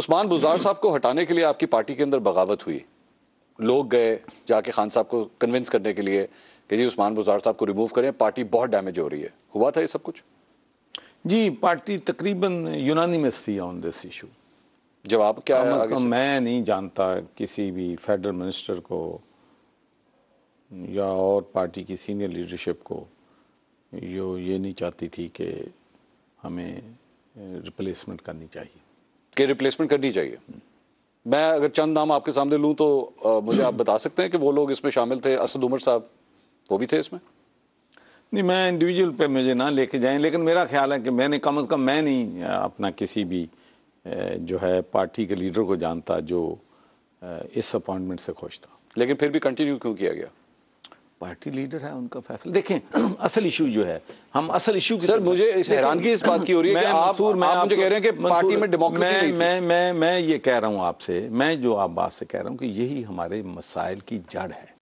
उस्मान बुजार साहब को हटाने के लिए आपकी पार्टी के अंदर बगावत हुई लोग गए जाके खान साहब को कन्विंस करने के लिए कि जी उस्मान बुजार साहब को रिमूव करें पार्टी बहुत डैमेज हो रही है हुआ था ये सब कुछ जी पार्टी तकरीबन यूनानिमस थी ऑन दिस इशू जवाब क्या है आगे मैं नहीं जानता किसी भी फेडरल मिनिस्टर को या और पार्टी की सीनियर लीडरशिप को जो ये नहीं चाहती थी कि हमें रिप्लेसमेंट करनी चाहिए कि रिप्लेसमेंट करनी चाहिए मैं अगर चंद नाम आपके सामने लूँ तो आ, मुझे आप बता सकते हैं कि वो लोग इसमें शामिल थे असद उमर साहब वो भी थे इसमें नहीं मैं इंडिविजुअल पे मुझे ना लेके जाएं लेकिन मेरा ख्याल है कि मैंने कम अज़ कम मैं नहीं अपना किसी भी जो है पार्टी के लीडर को जानता जो इस अपॉइंटमेंट से खुश था लेकिन फिर भी कंटिन्यू क्यों किया गया पार्टी लीडर है उनका फैसला देखें असल इशू जो है हम असल इशू की सर मुझे हैरानगी इस बात की हो रही है कि आप, मंसूर मैं आप मुझे कह रहे हैं कि पार्टी में डेमोक्रेसी नहीं मैं मैं मैं ये कह रहा हूं आपसे मैं जो आप बात से कह रहा हूं कि यही हमारे मसाइल की जड़ है